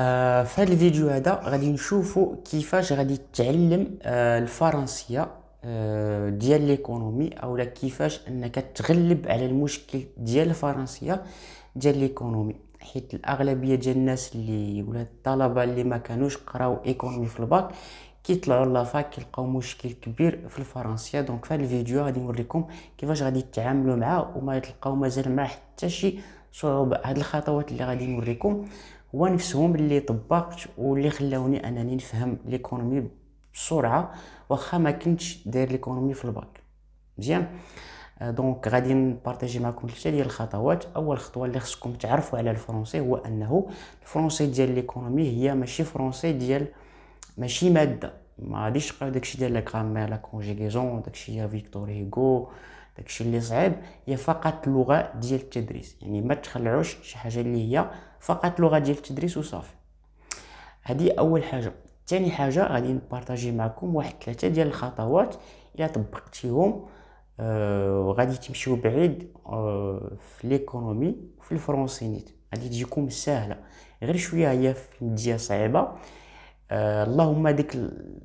آه، في هذا الفيديو هذا غادي نشوفوا كيفاش غادي تعلم آه، الفرنسيه آه، ديال ليكونومي اولا كيفاش انك تغلب على المشكل ديال الفرنسيه ديال ليكونومي حيت الاغلبيه ديال الناس اللي ولا الطلبه اللي ما كانوش قراو ايكونومي في الباك كيطلعوا لافاك كيلقاو مشكل كبير في الفرنسيه دونك في هذا الفيديو غادي نوريكم كيفاش غادي تتعاملوا معاه وما تلقاو مازال معاه حتى شي صعوبة هاد الخطوات اللي غادي نوريكم هو نفسهم اللي طبقت واللي خلاوني انني نفهم ليكونومي بسرعه واخا ما كنتش داير ليكونومي في الباك مزيان آه، دونك غادي نبارطاجي معكم ثلاثه ديال الخطوات اول خطوه اللي خصكم تعرفوا على الفرونسي هو انه الفرونسي ديال ليكونومي هي ماشي فرونسي ديال ماشي ماده ما غاديش تقراو داكشي ديال لا كرامير لا كونجيغيزون داكشي يا فيكتور هيغو داكشي اللي صعيب هي فقط لغه ديال التدريس يعني ما تخلعوش شي حاجه اللي هي فقط لغه ديال التدريس وصافي هذه اول حاجه ثاني حاجه غادي نبارطاجي معكم واحد ثلاثه ديال الخطوات الا طبقتيهم آه تمشيو بعيد آه في ليكونومي وفي الفرونسينيت غادي تجيكم ساهله غير شويه هي في المديه صعيبه آه اللهم ديك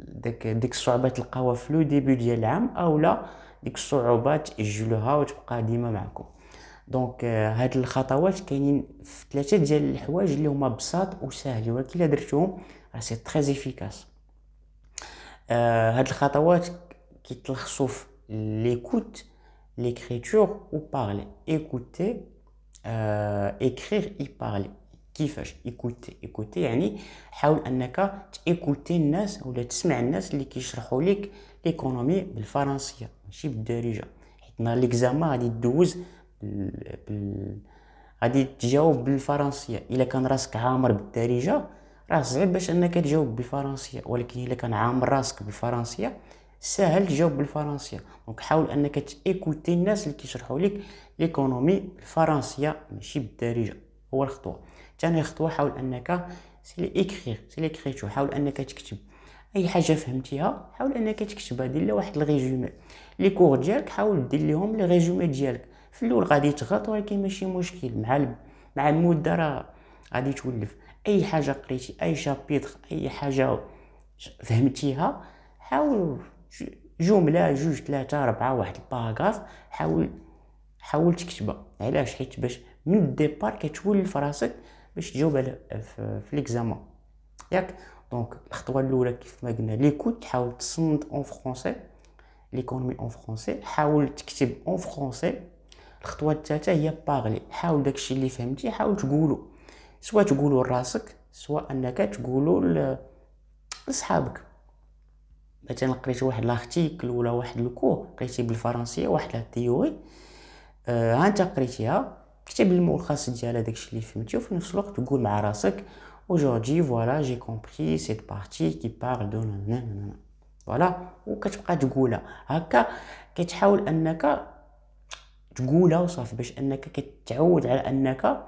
ديك ديك الصعوبه تلقاوها في لو ديبي ديال العام اولا ديك الصعوبات تاجلوها وتبقى ديما معكم دونك euh, هاد الخطوات كاينين في ثلاثه ديال الحوايج اللي هما بساط وسهل ولكن الا درتوهم راه سي تري افيكاس euh, هاد الخطوات كيتلخصوا في ليكوت ليكريتور و بارلي ايكوتي آه اكرير اي بارلي كيفاش ايكوتي ايكوتي يعني حاول انك تيكوتي الناس ولا تسمع الناس اللي كيشرحوا لك ليكونومي بالفرنسيه ماشي بالدارجه حيت نهار ليكزاما غادي دوز بال... غادي تجاوب بالفرنسيه الا كان راسك عامر بالدارجه راه صعيب باش انك تجاوب بالفرنسيه ولكن الا كان عامر راسك بالفرنسيه سهل تجاوب بالفرنسيه دونك حاول انك تيكوتي الناس اللي كيشرحوا لك ليكونومي بالفرنسيه ماشي بالدارجه هو الخطوه ثاني خطوه حاول انك سي لي سي لي حاول انك تكتب اي حاجه فهمتيها حاول انك تكتبها دير لها واحد الريزومي لي كور ديالك حاول دير لهم الريزومي ديالك في الاول غادي تغلط ولكن ماشي مشكل مع ال... مع المده راه غادي تولف اي حاجه قريتي اي شابيتر اي حاجه فهمتيها حاول جمله جوج ثلاثه اربعه واحد الباراغراف حاول حاول تكتبها علاش حيت باش من الديبار كتولف راسك باش تجاوب على في, في ليكزامون ياك دونك الخطوه الاولى كيف ما قلنا ليكوت حاول تصند اون فرونسي ليكونومي اون فرونسي حاول تكتب اون فرونسي الخطوه الثالثه هي باغلي حاول داكشي اللي فهمتي حاول تقولو سواء تقولو لراسك سواء انك تقولو لصحابك مثلا قريت واحد لارتيكل ولا واحد الكور قريتي بالفرنسيه واحد لا تيوري ها انت قريتيها كتب الملخص ديال داكشي اللي فهمتي وفي نفس الوقت تقول مع راسك Aujourd'hui, voilà, j'ai compris cette partie qui parle de nanana. فوالا وكتبقى تقولها هكا كتحاول انك تقولها وصافي باش انك كتعود على انك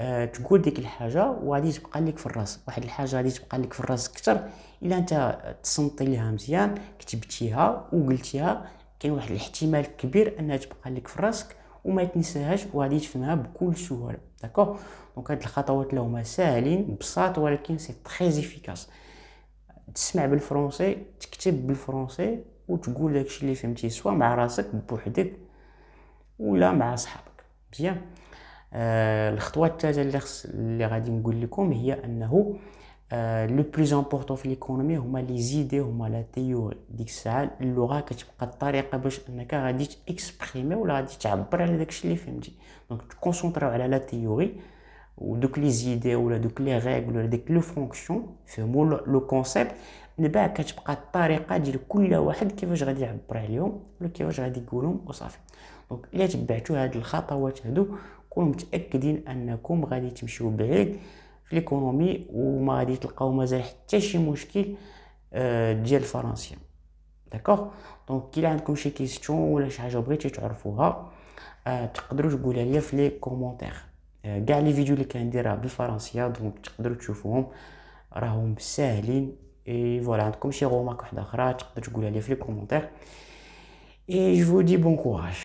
أه تقول ديك الحاجه وغادي تبقى لك في الراس واحد الحاجه غادي تبقى لك في الراس اكثر الا انت تصنتي ليها مزيان كتبتيها وقلتيها كاين واحد الاحتمال كبير انها تبقى لك في راسك وما تنساهاش وغادي تفهمها بكل سهوله داكوغ دونك هاد الخطوات اللي هما ساهلين بساط ولكن سي تري افيكاس تسمع بالفرونسي تكتب بالفرونسي وتقول داكشي اللي فهمتي سواء مع راسك بوحدك ولا مع صحابك مزيان آه الخطوه الثالثه اللي اللي غادي نقول لكم هي انه لو بلوز امبورطون في ليكونومي هما لي زيدي هما لا تيوري ديك الساعه اللغه كتبقى الطريقه باش انك غادي تكسبريمي ولا غادي تعبر على داكشي اللي فهمتي دونك تكونسونطراو على لا تيوري ودوك لي زيدي ولا دوك لي ريغل ولا ديك لو فونكسيون فهمو لو كونسيبت من بعد كتبقى الطريقه ديال كل واحد كيفاش غادي يعبر عليهم ولا كيفاش غادي يقولهم وصافي دونك الا تبعتو هاد الخطوات هادو كونوا متاكدين انكم غادي تمشيو بعيد في ليكونومي وما غادي تلقاو مازال حتى شي مشكل ديال الفرنسيه داكوغ دونك كي عندكم شي كيستيون ولا شي حاجه بغيتي تعرفوها تقدروا تقولها لي في لي كومونتير كاع لي فيديو اللي كندير بالفرنسيه دونك تقدروا تشوفوهم راهم ساهلين اي فوالا عندكم شي غوماك واحده اخرى تقدروا تقولها لي في لي كومونتير اي جو دي بون كوراج